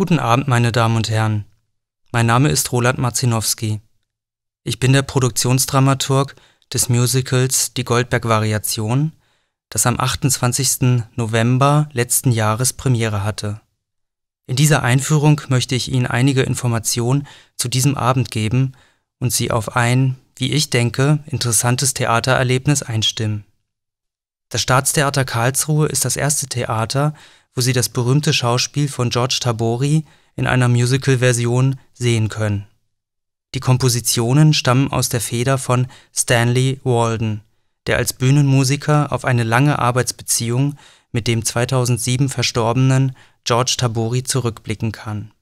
Guten Abend, meine Damen und Herren. Mein Name ist Roland Marzinowski. Ich bin der Produktionsdramaturg des Musicals Die Goldberg-Variation, das am 28. November letzten Jahres Premiere hatte. In dieser Einführung möchte ich Ihnen einige Informationen zu diesem Abend geben und Sie auf ein, wie ich denke, interessantes Theatererlebnis einstimmen. Das Staatstheater Karlsruhe ist das erste Theater, wo Sie das berühmte Schauspiel von George Tabori in einer Musical-Version sehen können. Die Kompositionen stammen aus der Feder von Stanley Walden, der als Bühnenmusiker auf eine lange Arbeitsbeziehung mit dem 2007 verstorbenen George Tabori zurückblicken kann.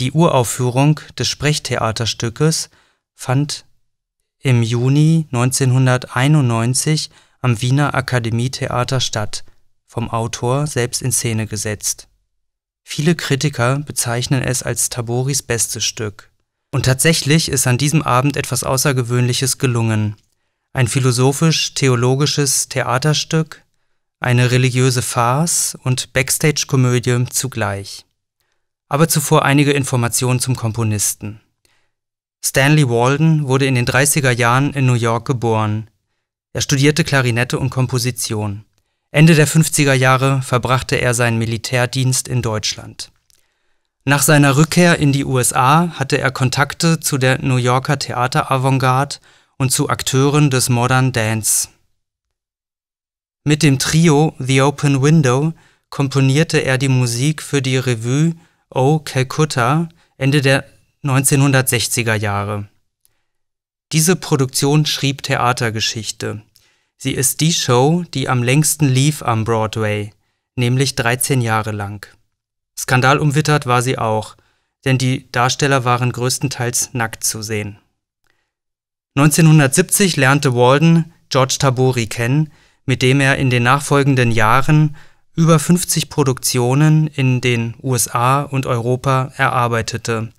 Die Uraufführung des Sprechtheaterstückes fand im Juni 1991 am Wiener Akademietheater statt vom Autor selbst in Szene gesetzt. Viele Kritiker bezeichnen es als Taboris bestes Stück. Und tatsächlich ist an diesem Abend etwas Außergewöhnliches gelungen. Ein philosophisch-theologisches Theaterstück, eine religiöse Farce und Backstage-Komödie zugleich. Aber zuvor einige Informationen zum Komponisten. Stanley Walden wurde in den 30er Jahren in New York geboren. Er studierte Klarinette und Komposition. Ende der 50er Jahre verbrachte er seinen Militärdienst in Deutschland. Nach seiner Rückkehr in die USA hatte er Kontakte zu der New Yorker Theateravantgarde und zu Akteuren des Modern Dance. Mit dem Trio The Open Window komponierte er die Musik für die Revue Oh Calcutta Ende der 1960er Jahre. Diese Produktion schrieb Theatergeschichte. Sie ist die Show, die am längsten lief am Broadway, nämlich 13 Jahre lang. Skandalumwittert war sie auch, denn die Darsteller waren größtenteils nackt zu sehen. 1970 lernte Walden George Tabori kennen, mit dem er in den nachfolgenden Jahren über 50 Produktionen in den USA und Europa erarbeitete.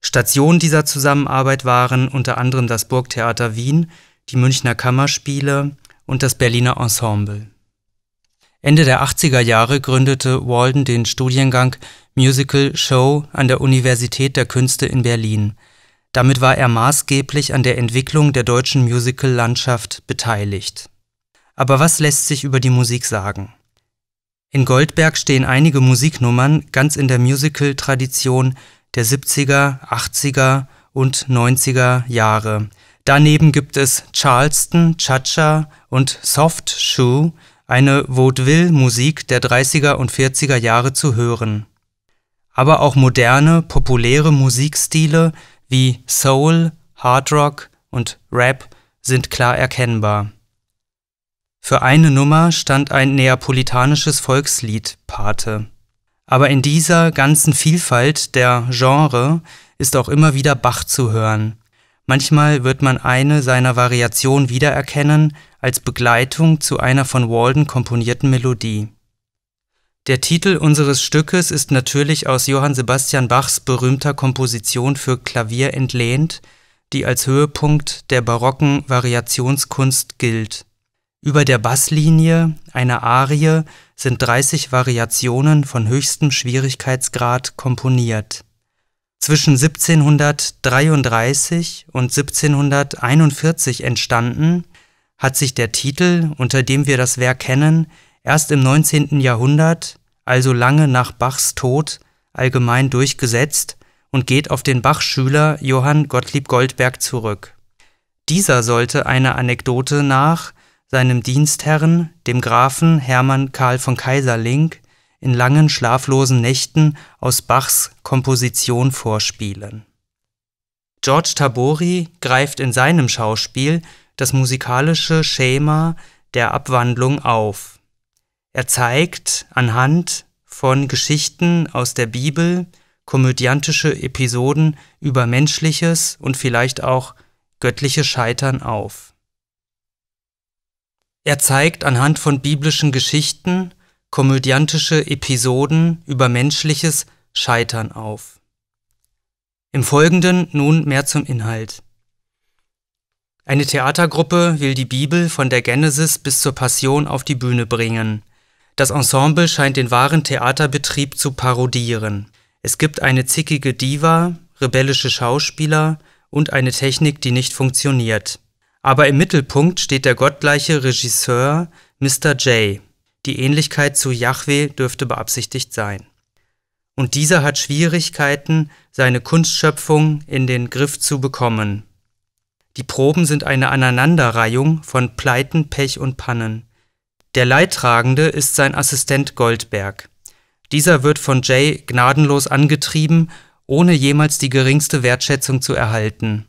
Stationen dieser Zusammenarbeit waren unter anderem das Burgtheater Wien, die Münchner Kammerspiele, und das Berliner Ensemble. Ende der 80er Jahre gründete Walden den Studiengang Musical Show an der Universität der Künste in Berlin. Damit war er maßgeblich an der Entwicklung der deutschen Musical-Landschaft beteiligt. Aber was lässt sich über die Musik sagen? In Goldberg stehen einige Musiknummern ganz in der Musical-Tradition der 70er, 80er und 90er Jahre, Daneben gibt es Charleston, Cha-Cha und Soft Shoe, eine Vaudeville-Musik der 30er und 40er Jahre zu hören. Aber auch moderne, populäre Musikstile wie Soul, Hard Rock und Rap sind klar erkennbar. Für eine Nummer stand ein neapolitanisches Volkslied Pate. Aber in dieser ganzen Vielfalt der Genre ist auch immer wieder Bach zu hören, Manchmal wird man eine seiner Variationen wiedererkennen als Begleitung zu einer von Walden komponierten Melodie. Der Titel unseres Stückes ist natürlich aus Johann Sebastian Bachs berühmter Komposition für Klavier entlehnt, die als Höhepunkt der barocken Variationskunst gilt. Über der Basslinie einer Arie sind 30 Variationen von höchstem Schwierigkeitsgrad komponiert zwischen 1733 und 1741 entstanden, hat sich der Titel, unter dem wir das Werk kennen, erst im 19. Jahrhundert, also lange nach Bachs Tod, allgemein durchgesetzt und geht auf den Bach-Schüler Johann Gottlieb Goldberg zurück. Dieser sollte einer Anekdote nach seinem Dienstherrn, dem Grafen Hermann Karl von Kaiserling, in langen schlaflosen Nächten aus Bachs Komposition vorspielen. George Tabori greift in seinem Schauspiel das musikalische Schema der Abwandlung auf. Er zeigt anhand von Geschichten aus der Bibel komödiantische Episoden über menschliches und vielleicht auch göttliches Scheitern auf. Er zeigt anhand von biblischen Geschichten komödiantische Episoden über menschliches Scheitern auf. Im Folgenden nun mehr zum Inhalt. Eine Theatergruppe will die Bibel von der Genesis bis zur Passion auf die Bühne bringen. Das Ensemble scheint den wahren Theaterbetrieb zu parodieren. Es gibt eine zickige Diva, rebellische Schauspieler und eine Technik, die nicht funktioniert. Aber im Mittelpunkt steht der gottgleiche Regisseur Mr. J. Die Ähnlichkeit zu Yahweh dürfte beabsichtigt sein. Und dieser hat Schwierigkeiten, seine Kunstschöpfung in den Griff zu bekommen. Die Proben sind eine Aneinanderreihung von Pleiten, Pech und Pannen. Der Leidtragende ist sein Assistent Goldberg. Dieser wird von Jay gnadenlos angetrieben, ohne jemals die geringste Wertschätzung zu erhalten.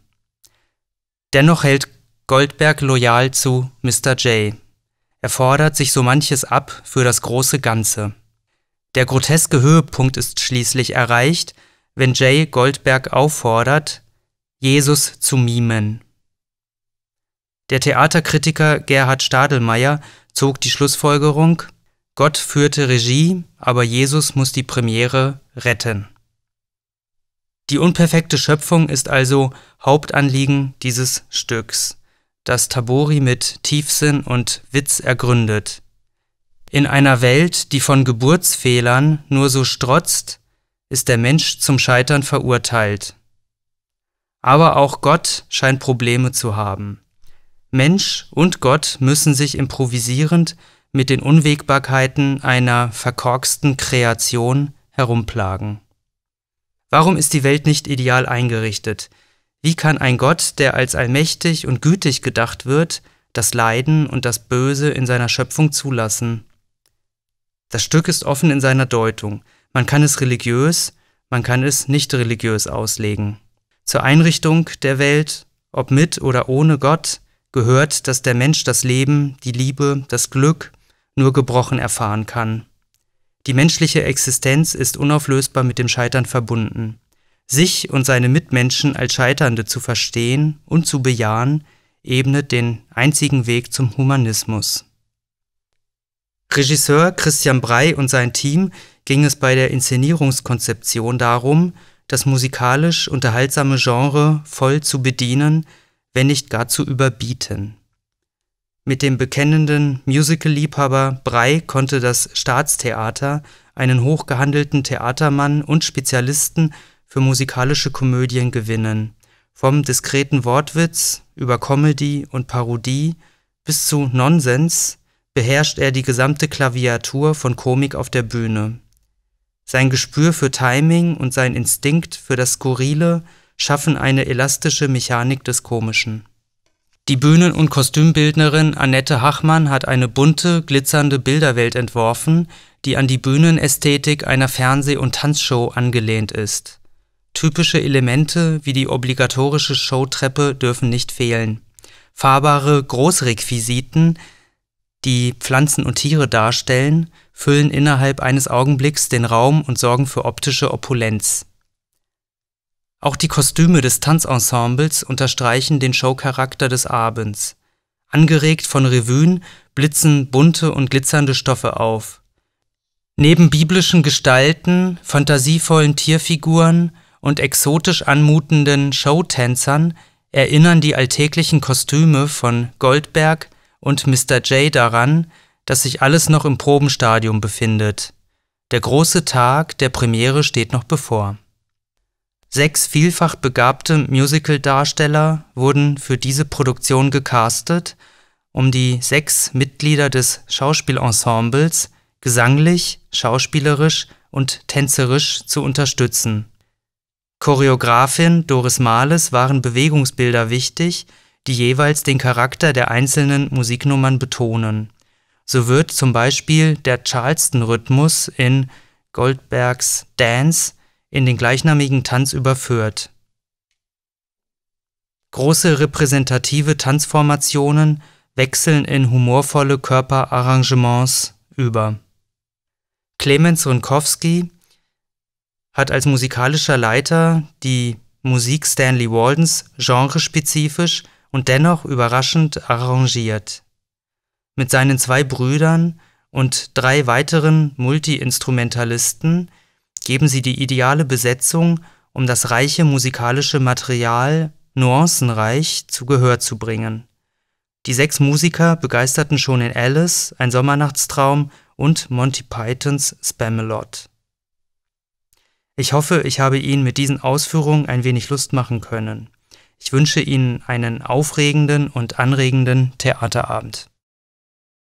Dennoch hält Goldberg loyal zu Mr. Jay. Er fordert sich so manches ab für das große Ganze. Der groteske Höhepunkt ist schließlich erreicht, wenn Jay Goldberg auffordert, Jesus zu mimen. Der Theaterkritiker Gerhard Stadelmeier zog die Schlussfolgerung, Gott führte Regie, aber Jesus muss die Premiere retten. Die unperfekte Schöpfung ist also Hauptanliegen dieses Stücks das Tabori mit Tiefsinn und Witz ergründet. In einer Welt, die von Geburtsfehlern nur so strotzt, ist der Mensch zum Scheitern verurteilt. Aber auch Gott scheint Probleme zu haben. Mensch und Gott müssen sich improvisierend mit den Unwägbarkeiten einer verkorksten Kreation herumplagen. Warum ist die Welt nicht ideal eingerichtet? Wie kann ein Gott, der als allmächtig und gütig gedacht wird, das Leiden und das Böse in seiner Schöpfung zulassen? Das Stück ist offen in seiner Deutung. Man kann es religiös, man kann es nicht religiös auslegen. Zur Einrichtung der Welt, ob mit oder ohne Gott, gehört, dass der Mensch das Leben, die Liebe, das Glück nur gebrochen erfahren kann. Die menschliche Existenz ist unauflösbar mit dem Scheitern verbunden sich und seine Mitmenschen als Scheiternde zu verstehen und zu bejahen, ebnet den einzigen Weg zum Humanismus. Regisseur Christian Brey und sein Team ging es bei der Inszenierungskonzeption darum, das musikalisch unterhaltsame Genre voll zu bedienen, wenn nicht gar zu überbieten. Mit dem bekennenden Musical-Liebhaber Brey konnte das Staatstheater einen hochgehandelten Theatermann und Spezialisten für musikalische Komödien gewinnen, vom diskreten Wortwitz über Comedy und Parodie bis zu Nonsens beherrscht er die gesamte Klaviatur von Komik auf der Bühne. Sein Gespür für Timing und sein Instinkt für das Skurrile schaffen eine elastische Mechanik des Komischen. Die Bühnen- und Kostümbildnerin Annette Hachmann hat eine bunte, glitzernde Bilderwelt entworfen, die an die Bühnenästhetik einer Fernseh- und Tanzshow angelehnt ist. Typische Elemente wie die obligatorische Showtreppe dürfen nicht fehlen. Fahrbare Großrequisiten, die Pflanzen und Tiere darstellen, füllen innerhalb eines Augenblicks den Raum und sorgen für optische Opulenz. Auch die Kostüme des Tanzensembles unterstreichen den Showcharakter des Abends. Angeregt von Revuen blitzen bunte und glitzernde Stoffe auf. Neben biblischen Gestalten, fantasievollen Tierfiguren, und exotisch anmutenden Showtänzern erinnern die alltäglichen Kostüme von Goldberg und Mr. J daran, dass sich alles noch im Probenstadium befindet. Der große Tag der Premiere steht noch bevor. Sechs vielfach begabte Musical-Darsteller wurden für diese Produktion gecastet, um die sechs Mitglieder des Schauspielensembles gesanglich, schauspielerisch und tänzerisch zu unterstützen. Choreografin Doris Mahles waren Bewegungsbilder wichtig, die jeweils den Charakter der einzelnen Musiknummern betonen. So wird zum Beispiel der Charleston-Rhythmus in Goldbergs Dance in den gleichnamigen Tanz überführt. Große repräsentative Tanzformationen wechseln in humorvolle Körperarrangements über. Clemens Runkowski hat als musikalischer Leiter die Musik Stanley Waldens genrespezifisch und dennoch überraschend arrangiert. Mit seinen zwei Brüdern und drei weiteren Multiinstrumentalisten geben sie die ideale Besetzung, um das reiche musikalische Material nuancenreich zu Gehör zu bringen. Die sechs Musiker begeisterten schon in Alice, Ein Sommernachtstraum und Monty Pythons Spamalot. Ich hoffe, ich habe Ihnen mit diesen Ausführungen ein wenig Lust machen können. Ich wünsche Ihnen einen aufregenden und anregenden Theaterabend.